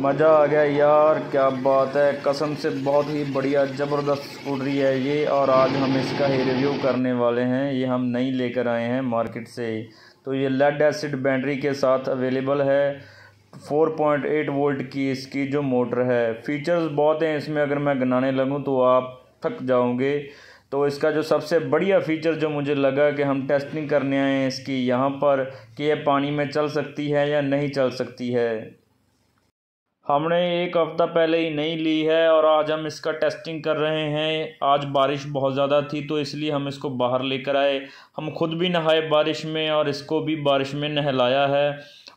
मज़ा आ गया यार क्या बात है कसम से बहुत ही बढ़िया ज़बरदस्त स्कूटरी है ये और आज हम इसका ही रिव्यू करने वाले हैं ये हम नई लेकर आए हैं मार्केट से तो ये लेड एसिड बैटरी के साथ अवेलेबल है 4.8 वोल्ट की इसकी जो मोटर है फीचर्स बहुत हैं इसमें अगर मैं गनाने लगूँ तो आप थक जाओगे तो इसका जो सबसे बढ़िया फीचर जो मुझे लगा कि हम टेस्टिंग करने आए हैं इसकी यहाँ पर कि यह पानी में चल सकती है या नहीं चल सकती है हमने एक हफ़्ता पहले ही नहीं ली है और आज हम इसका टेस्टिंग कर रहे हैं आज बारिश बहुत ज़्यादा थी तो इसलिए हम इसको बाहर लेकर आए हम खुद भी नहाए बारिश में और इसको भी बारिश में नहलाया है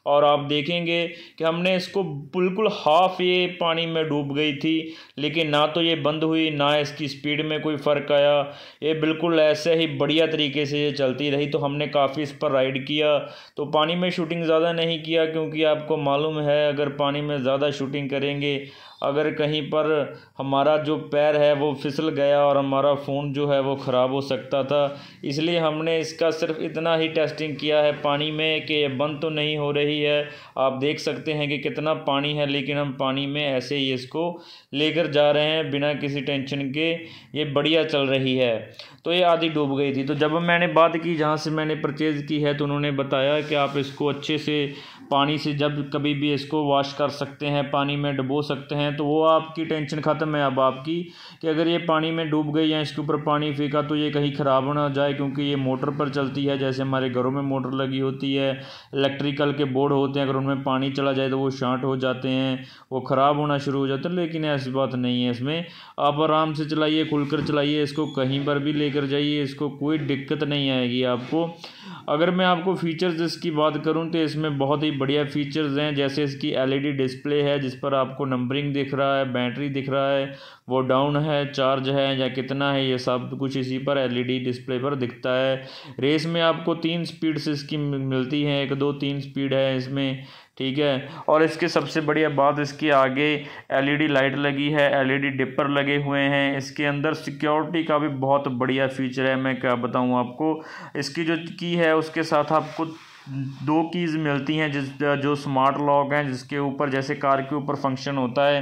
और आप देखेंगे कि हमने इसको बिल्कुल हाफ ये पानी में डूब गई थी लेकिन ना तो ये बंद हुई ना इसकी स्पीड में कोई फ़र्क आया ये बिल्कुल ऐसे ही बढ़िया तरीके से ये चलती रही तो हमने काफ़ी इस पर राइड किया तो पानी में शूटिंग ज़्यादा नहीं किया क्योंकि आपको मालूम है अगर पानी में ज़्यादा शूटिंग करेंगे अगर कहीं पर हमारा जो पैर है वो फिसल गया और हमारा फ़ोन जो है वो ख़राब हो सकता था इसलिए हमने इसका सिर्फ इतना ही टेस्टिंग किया है पानी में कि ये बंद तो नहीं हो रही ही है आप देख सकते हैं कि कितना पानी है लेकिन हम पानी में ऐसे ही इसको लेकर जा रहे हैं बिना किसी टेंशन के ये बढ़िया चल रही है तो ये आधी डूब गई थी तो जब मैंने बात की जहाँ से मैंने परचेज़ की है तो उन्होंने बताया कि आप इसको अच्छे से पानी से जब कभी भी इसको वॉश कर सकते हैं पानी में डुबो सकते हैं तो वो आपकी टेंशन ख़त्म है अब आपकी कि अगर ये पानी में डूब गई या इसके ऊपर पानी फेंका तो ये कहीं ख़राब ना हो जाए क्योंकि ये मोटर पर चलती है जैसे हमारे घरों में मोटर लगी होती है इलेक्ट्रिकल के बोर्ड होते हैं अगर उनमें पानी चला जाए तो वो शार्ट हो जाते हैं वो ख़राब होना शुरू हो जाते हैं लेकिन ऐसी बात नहीं है इसमें आप आराम से चलाइए खुलकर चलाइए इसको कहीं पर भी लेकर जाइए इसको कोई दिक्कत नहीं आएगी आपको अगर मैं आपको फ़ीचर्स इसकी बात करूँ तो इसमें बहुत ही बढ़िया फीचर्स हैं जैसे इसकी एलईडी डिस्प्ले e है जिस पर आपको नंबरिंग दिख रहा है बैटरी दिख रहा है वो डाउन है चार्ज है या कितना है ये सब कुछ इसी पर एलईडी डिस्प्ले e पर दिखता है रेस में आपको तीन स्पीड से इसकी मिलती है एक दो तीन स्पीड है इसमें ठीक है और इसके सबसे बढ़िया बात इसके आगे एलईडी लाइट e लगी है एलईडी डिपर लगे हुए हैं इसके अंदर सिक्योरिटी का भी बहुत बढ़िया फीचर है मैं क्या बताऊँ आपको इसकी जो की है उसके साथ आपको हम्म। दो कीज़ मिलती हैं जिस जो स्मार्ट लॉक हैं जिसके ऊपर जैसे कार के ऊपर फंक्शन होता है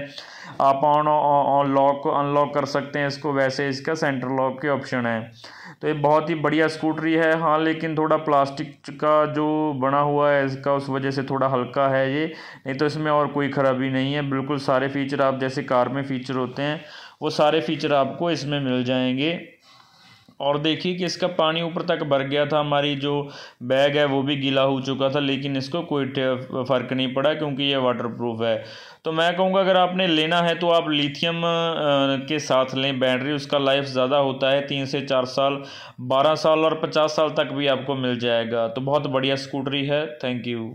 आप ऑन ऑन लॉक अनलॉक कर सकते हैं इसको वैसे इसका सेंटर लॉक के ऑप्शन है तो ये बहुत ही बढ़िया स्कूटरी है हाँ लेकिन थोड़ा प्लास्टिक का जो बना हुआ है इसका उस वजह से थोड़ा हल्का है ये नहीं तो इसमें और कोई ख़राबी नहीं है बिल्कुल सारे फ़ीचर आप जैसे कार में फ़ीचर होते हैं वो सारे फ़ीचर आपको इसमें मिल जाएंगे और देखिए कि इसका पानी ऊपर तक भर गया था हमारी जो बैग है वो भी गीला हो चुका था लेकिन इसको कोई फ़र्क नहीं पड़ा क्योंकि ये वाटर प्रूफ है तो मैं कहूँगा अगर आपने लेना है तो आप लिथियम के साथ लें बैटरी उसका लाइफ ज़्यादा होता है तीन से चार साल बारह साल और पचास साल तक भी आपको मिल जाएगा तो बहुत बढ़िया स्कूटरी है थैंक यू